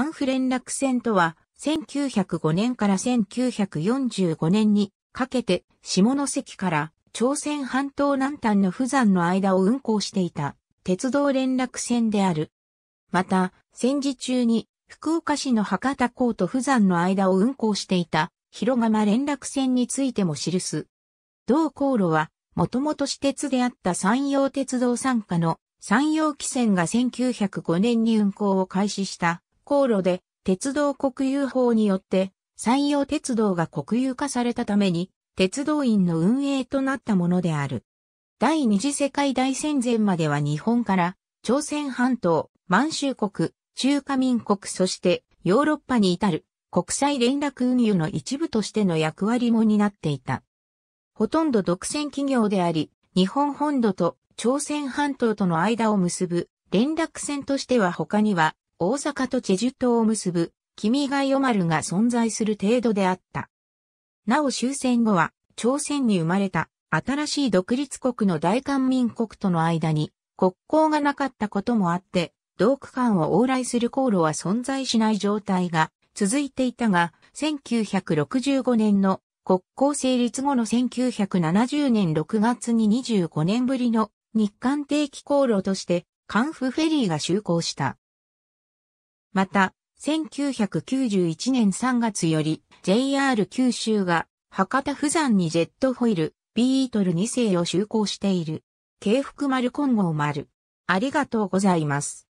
ンフ連絡船とは、1905年から1945年にかけて下関から朝鮮半島南端の富山の間を運行していた鉄道連絡船である。また、戦時中に福岡市の博多港と富山の間を運行していた広釜連絡船についても記す。同航路は、もともと私鉄であった山陽鉄道傘下の山陽汽船が1905年に運行を開始した航路で鉄道国有法によって山陽鉄道が国有化されたために鉄道員の運営となったものである。第二次世界大戦前までは日本から朝鮮半島、満州国、中華民国そしてヨーロッパに至る国際連絡運輸の一部としての役割も担っていた。ほとんど独占企業であり、日本本土と朝鮮半島との間を結ぶ連絡船としては他には大阪とチェジュ島を結ぶ、君が代丸が存在する程度であった。なお終戦後は、朝鮮に生まれた新しい独立国の大韓民国との間に国交がなかったこともあって、同区間を往来する航路は存在しない状態が続いていたが、1965年の国交成立後の1970年6月に25年ぶりの日韓定期航路として、カフフフェリーが就航した。また、1991年3月より JR 九州が博多富山にジェットホイール、ビートル2世を就航している。京福丸金剛丸。ありがとうございます。